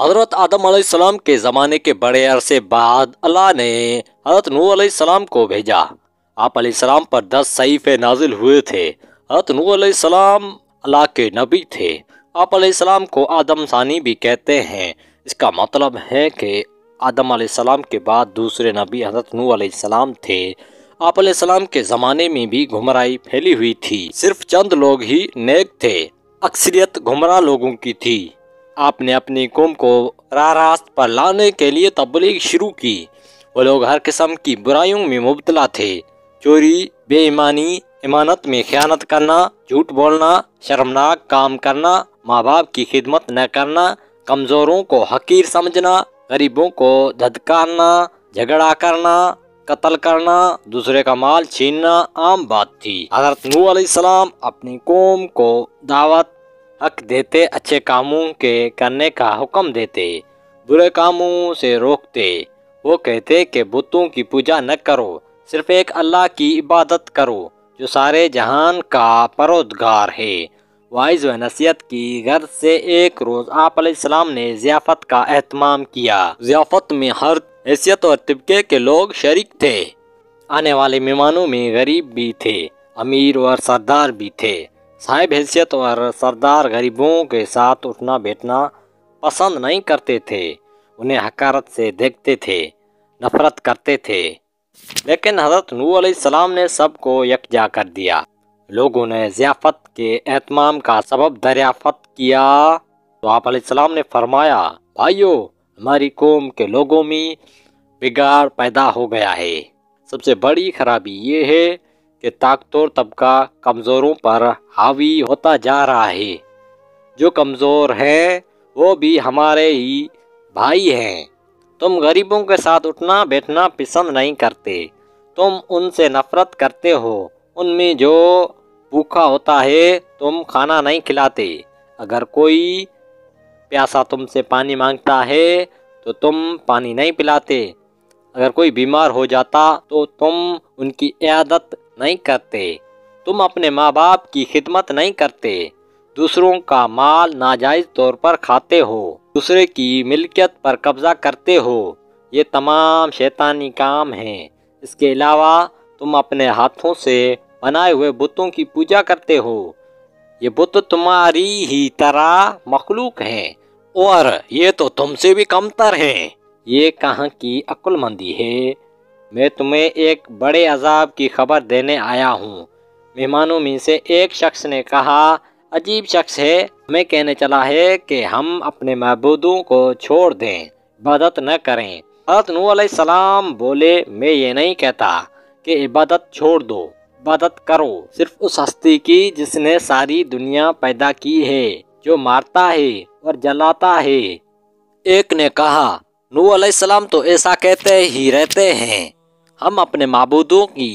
हज़रत आदम सलाम के ज़माने के बड़े अरसे बाद अल्लाह ने हज़रत नू सलाम को भेजा आप सलाम पर दस सईफ़े नाजिल हुए थे हज़रत नू सलाम अल्लाह के नबी थे आप सलाम को आदम सानी भी कहते हैं इसका मतलब है कि आदम सलाम के बाद दूसरे नबी हज़रत नू सलाम थे आप सलाम के ज़माने में भी घुमराई फैली हुई थी सिर्फ चंद लोग ही नेक थे अक्सरियत घुमरा लोगों की थी आपने अपनी कौम को रास्त पर लाने के लिए तबलीग शुरू की वो लोग हर किस्म की बुराइयों में मुबतला थे चोरी बेईमानी इमानत में ख्यानत करना झूठ बोलना शर्मनाक काम करना माँ बाप की खिदमत न करना कमज़ोरों को हकीर समझना गरीबों को धदकारना झगड़ा करना कत्ल करना दूसरे का माल छीनना आम बात थी हजरत नू सलाम अपनी कौम को दावत हक देते अच्छे कामों के करने का हुक्म देते बुरे कामों से रोकते वो कहते कि बुतों की पूजा न करो सिर्फ एक अल्लाह की इबादत करो जो सारे जहान का परोदगार है वाइज व नसीहत की गर्द से एक रोज़ आप सलाम ने ज़ियाफ़त का अहतमाम किया ज़ियाफ़त में हर हैसियत और तबके के लोग शरीक थे आने वाले मेहमानों में गरीब भी थे अमीर और सरदार भी थे साहेब हैसियत और सरदार गरीबों के साथ उठना बैठना पसंद नहीं करते थे उन्हें हकारत से देखते थे नफरत करते थे लेकिन हज़रत नू सलाम ने सबको यकजा कर दिया लोगों ने ज़ियाफ़त के एहतमाम का सबब दरियाफ़त किया तो आप सलाम ने फरमाया भाइयों हमारी कौम के लोगों में बिगाड़ पैदा हो गया है सबसे बड़ी खराबी ये है कि ताकतवर तबका कमज़ोरों पर हावी होता जा रहा है जो कमज़ोर हैं वो भी हमारे ही भाई हैं तुम गरीबों के साथ उठना बैठना पसंद नहीं करते तुम उनसे नफ़रत करते हो उनमें जो भूखा होता है तुम खाना नहीं खिलाते अगर कोई प्यासा तुमसे पानी मांगता है तो तुम पानी नहीं पिलाते अगर कोई बीमार हो जाता तो तुम उनकी आदत नहीं करते तुम अपने माँ बाप की खिदमत नहीं करते दूसरों का माल नाजायज तौर पर खाते हो दूसरे की मिल्कियत पर कब्जा करते हो ये तमाम शैतानी काम हैं इसके अलावा तुम अपने हाथों से बनाए हुए बुतों की पूजा करते हो ये बुत तुम्हारी ही तरह मखलूक हैं और ये तो तुमसे भी कमतर हैं ये कहाँ की अक्लमंदी है मैं तुम्हें एक बड़े अजाब की खबर देने आया हूँ मेहमानों में से एक शख्स ने कहा अजीब शख्स है हमें कहने चला है कि हम अपने महबूदों को छोड़ दें इबादत न करें अरत नू सलाम बोले मैं ये नहीं कहता कि इबादत छोड़ दो इबादत करो सिर्फ उस हस्ती की जिसने सारी दुनिया पैदा की है जो मारता है और जलाता है एक ने कहा नू सलाम तो ऐसा कहते ही रहते हैं हम अपने मबूदों की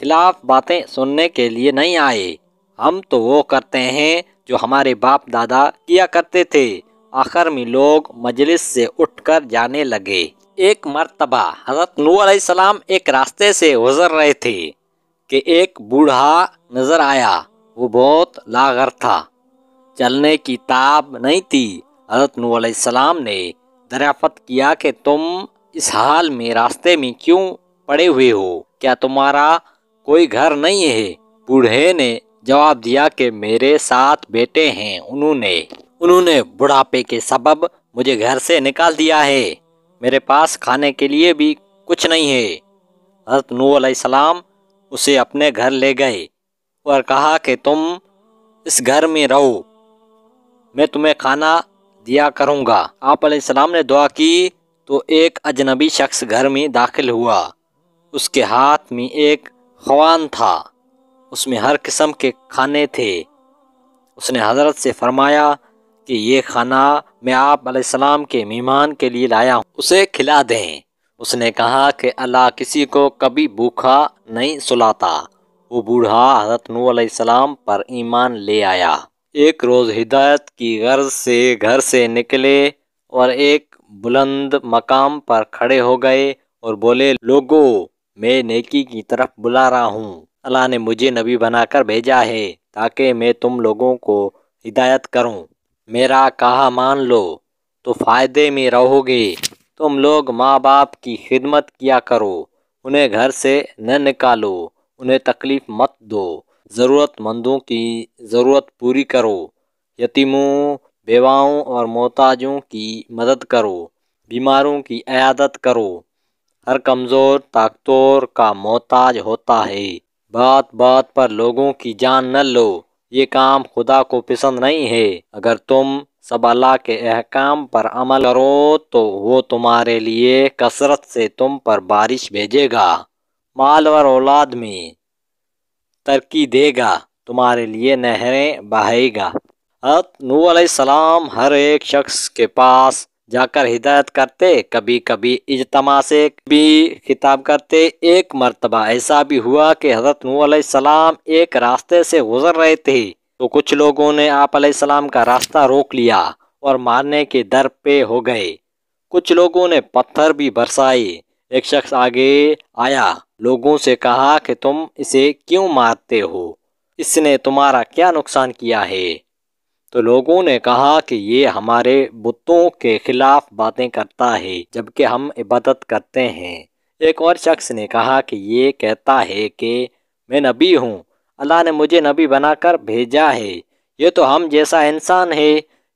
खिलाफ बातें सुनने के लिए नहीं आए हम तो वो करते हैं जो हमारे बाप दादा किया करते थे आखिर में लोग मजलिस से उठकर जाने लगे एक मरतबा हजरत नूर सलाम एक रास्ते से गुजर रहे थे कि एक बूढ़ा नज़र आया वो बहुत लागर था चलने की ताब नहीं थी हजरत नूर सलाम ने दरियाफत किया कि तुम इस हाल में रास्ते में क्यों पड़े हुए हो क्या तुम्हारा कोई घर नहीं है बूढ़े ने जवाब दिया कि मेरे सात बेटे हैं उन्होंने उन्होंने बुढ़ापे के सबब मुझे घर से निकाल दिया है मेरे पास खाने के लिए भी कुछ नहीं है हजरत नू सलाम उसे अपने घर ले गए और कहा कि तुम इस घर में रहो मैं तुम्हें खाना दिया करूँगा आप सलाम ने दुआ की तो एक अजनबी शख्स घर में दाखिल हुआ उसके हाथ में एक खवान था उसमें हर किस्म के खाने थे उसने हजरत से फरमाया कि ये खाना मैं आप सलाम के मेहमान के लिए लाया हूँ उसे खिला दें उसने कहा कि अल्लाह किसी को कभी भूखा नहीं सुलाता वो बूढ़ा हजरत नू सलाम पर ईमान ले आया एक रोज़ हिदायत की गर्ज से घर से निकले और एक बुलंद मकाम पर खड़े हो गए और बोले लोगों मैं नेकी की तरफ बुला रहा हूँ अल्लाह ने मुझे नबी बनाकर भेजा है ताकि मैं तुम लोगों को हिदायत करूँ मेरा कहा मान लो तो फ़ायदे में रहोगे तुम लोग माँ बाप की खिदमत किया करो उन्हें घर से न निकालो उन्हें तकलीफ़ मत दो ज़रूरतमंदों की ज़रूरत पूरी करो यतीमों बेवाओं और मोहताजों की मदद करो बीमारों की अयादत करो हर कमज़ोर ताकतोर का मोहताज होता है बात बात पर लोगों की जान न लो ये काम खुदा को पसंद नहीं है अगर तुम सब अल्लाह के अहकाम पर अमल करो तो वो तुम्हारे लिए कसरत से तुम पर बारिश भेजेगा माल और औलाद में तरक्की देगा तुम्हारे लिए नहरें बहेगा हत नू सलाम हर एक शख्स के पास जाकर हिदायत करते कभी कभी इजतमा से भी खिताब करते एक मरतबा ऐसा भी हुआ कि हज़रत नूह सलाम एक रास्ते से गुजर रहे थे तो कुछ लोगों ने आप सलाम का रास्ता रोक लिया और मारने के दर पे हो गए कुछ लोगों ने पत्थर भी बरसाए एक शख्स आगे आया लोगों से कहा कि तुम इसे क्यों मारते हो इसने तुम्हारा क्या नुकसान किया है तो लोगों ने कहा कि ये हमारे बुतों के खिलाफ बातें करता है जबकि हम इबादत करते हैं एक और शख्स ने कहा कि ये कहता है कि मैं नबी हूँ अल्लाह ने मुझे नबी बनाकर भेजा है ये तो हम जैसा इंसान है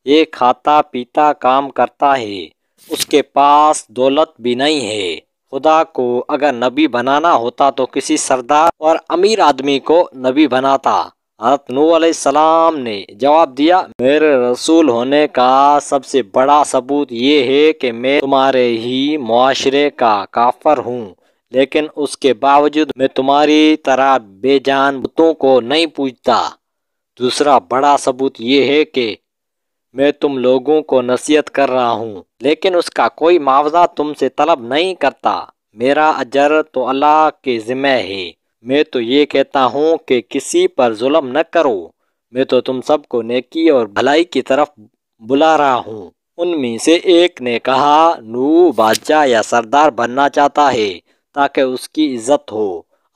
ये खाता पीता काम करता है उसके पास दौलत भी नहीं है खुदा को अगर नबी बनाना होता तो किसी सरदार और अमीर आदमी को नबी बनाता हजरत नू सलाम ने जवाब दिया मेरे रसूल होने का सबसे बड़ा सबूत ये है कि मैं तुम्हारे ही माशरे का काफर हूँ लेकिन उसके बावजूद मैं तुम्हारी तरह बेजान बुतों को नहीं पूछता दूसरा बड़ा सबूत ये है कि मैं तुम लोगों को नसीहत कर रहा हूँ लेकिन उसका कोई मुआवजा तुमसे तलब नहीं करता मेरा अजर तो अल्लाह के ज़िम्मे है मैं तो ये कहता हूँ कि किसी पर जुल्म न करो मैं तो तुम सबको नेकी और भलाई की तरफ बुला रहा हूँ उनमें से एक ने कहा नू बादशाह या सरदार बनना चाहता है ताकि उसकी इज्जत हो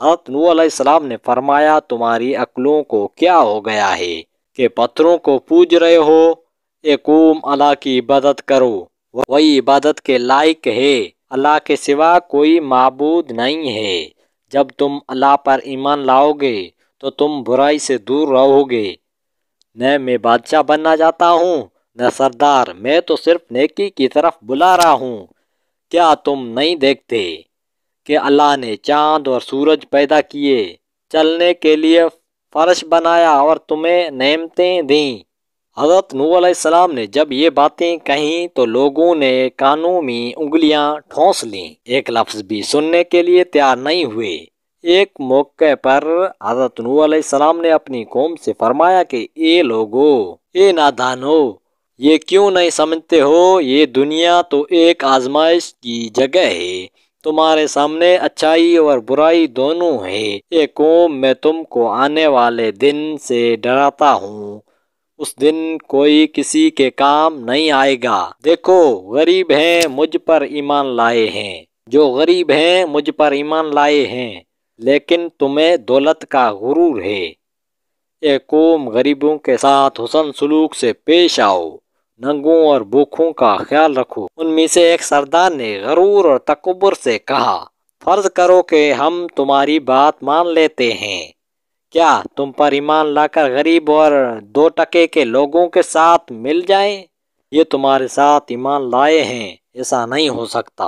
हजरत नू सलाम ने फरमाया तुम्हारी अकलों को क्या हो गया है कि पत्थरों को पूज रहे हो ओम अल्लाह की इबादत करो वही इबादत के लायक है अल्लाह के सिवा कोई मबूद नहीं है जब तुम अल्लाह पर ईमान लाओगे तो तुम बुराई से दूर रहोगे न मैं बादशाह बनना चाहता हूँ न सरदार मैं तो सिर्फ नेकी की तरफ बुला रहा हूँ क्या तुम नहीं देखते कि अल्लाह ने चांद और सूरज पैदा किए चलने के लिए फर्श बनाया और तुम्हें नेमतें दीं हज़रत नूसम ने जब ये बातें कहीं तो लोगों ने कानों में उंगलियां ठोंस लीं एक लफ्ज़ भी सुनने के लिए तैयार नहीं हुए एक मौके पर हज़रत नूसम ने अपनी कौम से फरमाया कि ए लोगो ए नादानो ये क्यों नहीं समझते हो ये दुनिया तो एक आजमाइश की जगह है तुम्हारे सामने अच्छाई और बुराई दोनों है एक कौम मैं तुमको आने वाले दिन से डराता हूँ उस दिन कोई किसी के काम नहीं आएगा देखो गरीब हैं मुझ पर ईमान लाए हैं जो गरीब हैं मुझ पर ईमान लाए हैं लेकिन तुम्हें दौलत का गुरूर है एक कौम गरीबों के साथ हुसन सलूक से पेश आओ नंगों और भूखों का ख्याल रखो उनमें से एक सरदार ने गरूर और तकबर से कहा फर्ज करो कि हम तुम्हारी बात मान लेते हैं क्या तुम पर ईमान लाकर गरीब और दो टके के लोगों के साथ मिल जाए ये तुम्हारे साथ ईमान लाए हैं ऐसा नहीं हो सकता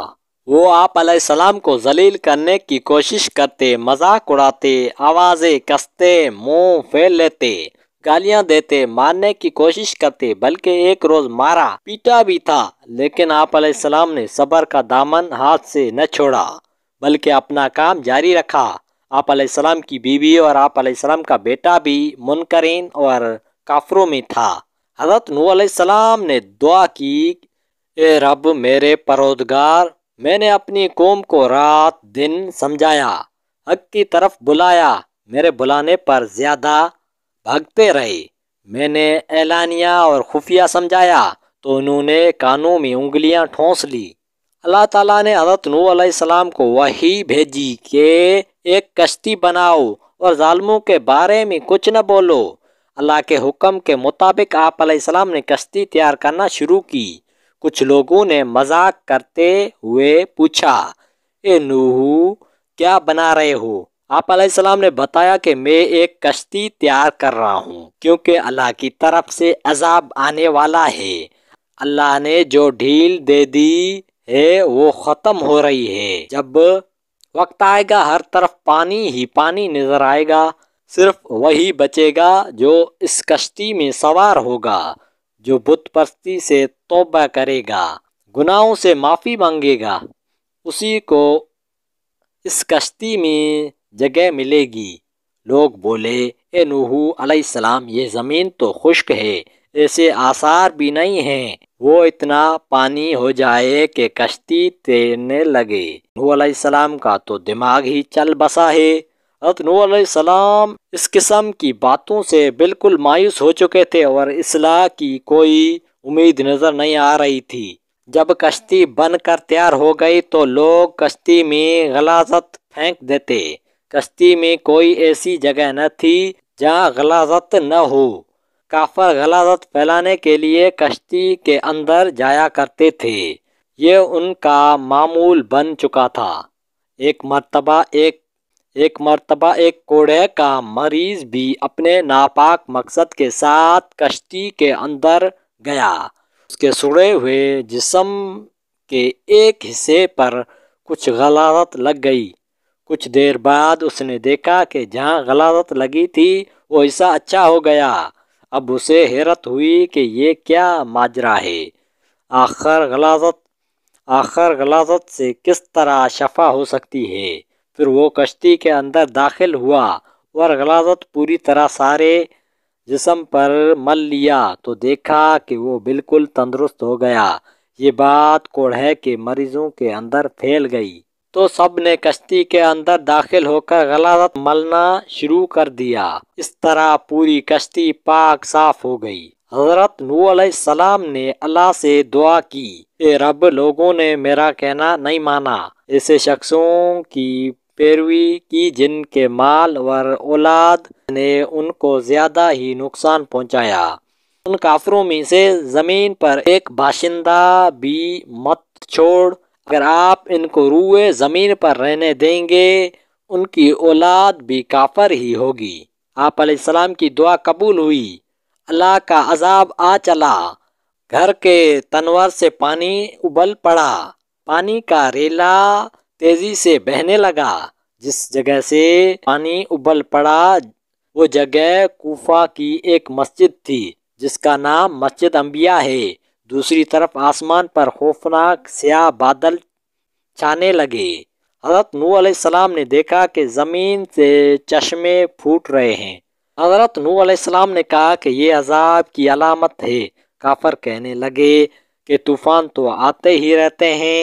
वो आप सलाम को जलील करने की कोशिश करते मजाक उड़ाते आवाज़ें कसते मुंह फेर लेते गालियां देते मारने की कोशिश करते बल्कि एक रोज मारा पीटा भी था लेकिन आप सलाम ने सबर का दामन हाथ से न छोड़ा बल्कि अपना काम जारी रखा आप आसमाम की बीवी और आप आसमाम का बेटा भी मुनकरीन और काफरों में था हजरत नू ने दुआ की ए रब मेरे परोदगार मैंने अपनी कौम को रात दिन समझाया हक की तरफ बुलाया मेरे बुलाने पर ज़्यादा भगते रहे मैंने ऐलानिया और खुफिया समझाया तो उन्होंने कानों में उंगलियां ठोंस ली अल्लाह ताला ने हजरत नू सलाम को वही भेजी के एक कश्ती बनाओ और ालमों के बारे में कुछ न बोलो अल्लाह के हुक्म के मुताबिक आप आपाम ने कश्ती तैयार करना शुरू की कुछ लोगों ने मजाक करते हुए पूछा ए नूह क्या बना रहे हो आप आपाम ने बताया कि मैं एक कश्ती तैयार कर रहा हूँ क्योंकि अल्लाह की तरफ से अजाब आने वाला है अल्लाह ने जो ढील दे दी है वो ख़त्म हो रही है जब वक्त आएगा हर तरफ पानी ही पानी नजर आएगा सिर्फ वही बचेगा जो इस कश्ती में सवार होगा जो बुत परस्ती से तोबा करेगा गुनाहों से माफ़ी मांगेगा उसी को इस कश्ती में जगह मिलेगी लोग बोले ए नूह सलाम ये ज़मीन तो खुश्क है ऐसे आसार भी नहीं हैं वो इतना पानी हो जाए कि कश्ती तैरने लगे नू सलाम का तो दिमाग ही चल बसा है नू सलाम इस किस्म की बातों से बिल्कुल मायूस हो चुके थे और इसलाह की कोई उम्मीद नज़र नहीं आ रही थी जब कश्ती बनकर तैयार हो गई तो लोग कश्ती में गलाजत फेंक देते कश्ती में कोई ऐसी जगह न थी जहाँ गलाजत न हो काफर गलाजत फैलाने के लिए कश्ती के अंदर जाया करते थे ये उनका मामूल बन चुका था एक मरतबा एक एक मरतबा एक कोड़े का मरीज भी अपने नापाक मकसद के साथ कश्ती के अंदर गया उसके सुड़े हुए जिसम के एक हिस्से पर कुछ गलाजत लग गई कुछ देर बाद उसने देखा कि जहाँ गलाजत लगी थी वो हिस्सा अच्छा हो गया अब उसे हैरत हुई कि ये क्या माजरा है आखिर गलाजत आखिर गलाजत से किस तरह शफा हो सकती है फिर वो कश्ती के अंदर दाखिल हुआ और गलाजत पूरी तरह सारे जिसम पर मल लिया तो देखा कि वो बिल्कुल तंदुरुस्त हो गया ये बात कोढ़े के मरीजों के अंदर फैल गई तो सब ने कश्ती के अंदर दाखिल होकर गलत मलना शुरू कर दिया इस तरह पूरी कश्ती पाक साफ हो गई हजरत नू सलाम ने अल्लाह से दुआ की ए रब लोगों ने मेरा कहना नहीं माना ऐसे शख्सों की पैरवी की जिनके माल और औलाद ने उनको ज़्यादा ही नुकसान पहुंचाया उन काफरों में से ज़मीन पर एक बाशिंदा भी मत छोड़ अगर आप इनको रुए ज़मीन पर रहने देंगे उनकी औलाद भी काफर ही होगी आप सलाम की दुआ कबूल हुई अल्लाह का अजाब आ चला घर के तनवर से पानी उबल पड़ा पानी का रेला तेजी से बहने लगा जिस जगह से पानी उबल पड़ा वो जगह कोफा की एक मस्जिद थी जिसका नाम मस्जिद अम्बिया है दूसरी तरफ आसमान पर खौफनाक स्याह बादल छाने लगे हज़रत नू सलाम ने देखा कि ज़मीन से चश्मे फूट रहे हैं हज़रत नू सलाम ने कहा कि ये अजाब की अलामत है काफर कहने लगे कि तूफ़ान तो आते ही रहते हैं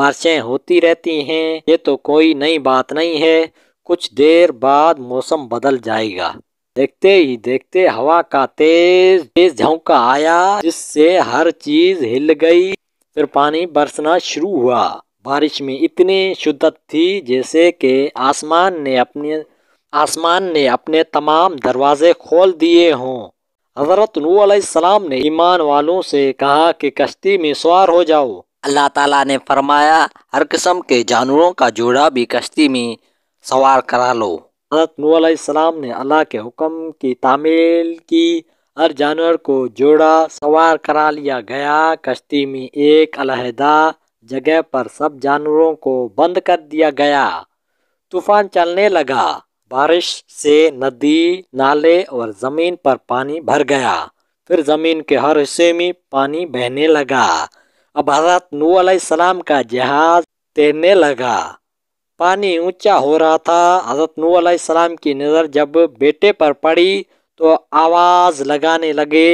बारिशें होती रहती हैं ये तो कोई नई बात नहीं है कुछ देर बाद मौसम बदल जाएगा देखते ही देखते हवा का तेज तेज झोंका आया जिससे हर चीज हिल गई फिर पानी बरसना शुरू हुआ बारिश में इतनी शिद्दत थी जैसे कि आसमान ने अपने आसमान ने अपने तमाम दरवाजे खोल दिए हों हजरत सलाम ने ईमान वालों से कहा कि कश्ती में सवार हो जाओ अल्लाह ताला ने फरमाया हर किस्म के जानवरों का जोड़ा भी कश्ती में सवार करा लो हज़रत नूसम ने अल्लाह के हुक्म की तामील की हर जानवर को जोड़ा सवार करा लिया गया कश्ती में एक अलहदा जगह पर सब जानवरों को बंद कर दिया गया तूफान चलने लगा बारिश से नदी नाले और ज़मीन पर पानी भर गया फिर ज़मीन के हर हिस्से में पानी बहने लगा अब हजरत नू सलाम का जहाज तैरने लगा पानी ऊंचा हो रहा था हज़रत नू सलाम की नज़र जब बेटे पर पड़ी तो आवाज़ लगाने लगे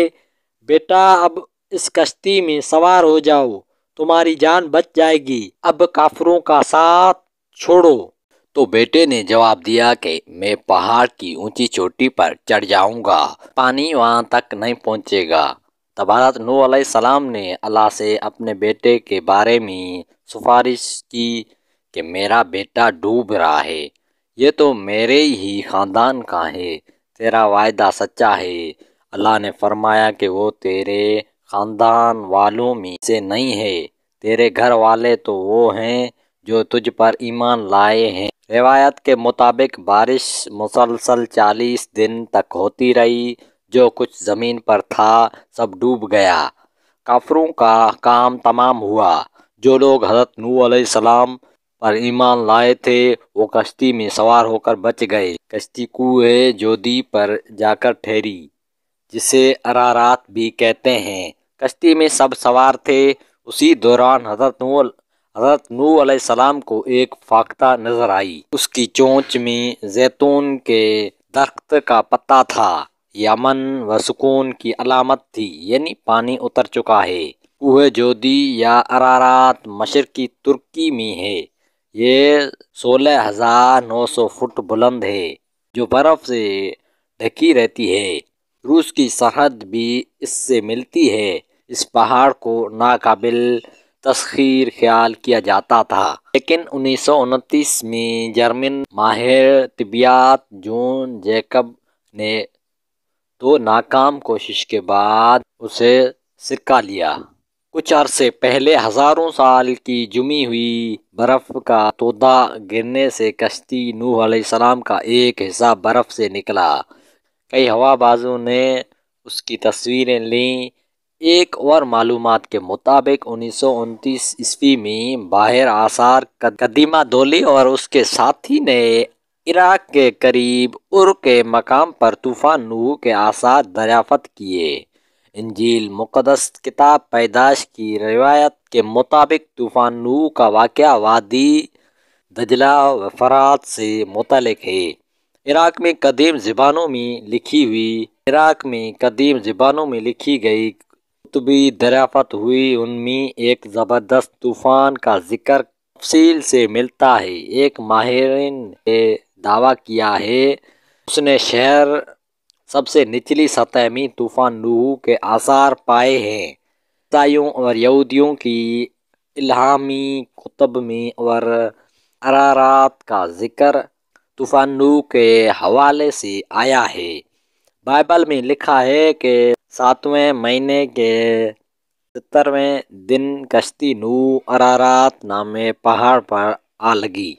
बेटा अब इस कश्ती में सवार हो जाओ तुम्हारी जान बच जाएगी अब काफरों का साथ छोड़ो तो बेटे ने जवाब दिया कि मैं पहाड़ की ऊंची चोटी पर चढ़ जाऊंगा पानी वहां तक नहीं पहुंचेगा हजरत नू सलाम ने अल्लाह से अपने बेटे के बारे में सिफारिश की कि मेरा बेटा डूब रहा है ये तो मेरे ही ख़ानदान का है तेरा वायदा सच्चा है अल्लाह ने फरमाया कि वो तेरे ख़ानदान वालों में से नहीं है तेरे घर वाले तो वो हैं जो तुझ पर ईमान लाए हैं रिवायत के मुताबिक बारिश मुसलसल चालीस दिन तक होती रही जो कुछ ज़मीन पर था सब डूब गया काफरों का काम तमाम हुआ जो लोग हज़रत नू सलाम पर ईमान लाए थे वो कश्ती में सवार होकर बच गए कश्ती कुए जोदी पर जाकर ठहरी जिसे अरारात भी कहते हैं कश्ती में सब सवार थे उसी दौरान हजरत नूल हजरत नू सलाम को एक फाख्ता नजर आई उसकी चोंच में जैतून के दरख्त का पत्ता था यमन व सुकून की अलामत थी यानी पानी उतर चुका है कुह जोदी या अरारात मशरकी तुर्की में है ये सोलह हजार नौ सौ फुट बुलंद है जो बर्फ से ढकी रहती है रूस की सरहद भी इससे मिलती है इस पहाड़ को नाकाबिल तस्खीर ख्याल किया जाता था लेकिन उन्नीस में जर्मन माहिर तबियात जून जैकब ने दो नाकाम कोशिश के बाद उसे सिक्का लिया कुछ अरसे पहले हज़ारों साल की जुमी हुई बर्फ़ का तोदा गिरने से कश्ती नूह सलाम का एक हिस्सा बर्फ़ से निकला कई हवाबाजों ने उसकी तस्वीरें लीं एक और मालूम के मुताबिक उन्नीस सौ उनतीस ईस्वी में बाहर आसार कदीमा दोली और उसके साथी ने इराक के करीब उर के मकाम पर तूफ़ान नूह के आसार दरियाफ़त किए इंजील मुकदस किताब पैदाश की रिवायत के मुताबिक तूफ़ान नू का वाक़ वादी दजला व फरात से मुतलक है इराक़ में कदीम ज़बानों में लिखी हुई इराक़ में कदीम ज़बानों में लिखी गई कुतबी दराफत हुई उनमें एक ज़बरदस्त तूफ़ान का जिक्र तफसील से मिलता है एक माहरीन ने दावा किया है उसने शहर सबसे निचली सतह में तूफान नूह के आसार पाए हैं ईसाइयों और यहूदियों की इलामी कुतब में और अरारात का जिक्र तूफान नूह के हवाले से आया है बाइबल में लिखा है कि सातवें महीने के सत्तरवें दिन कश्ती नू अरारात नामे पहाड़ पर आ लगी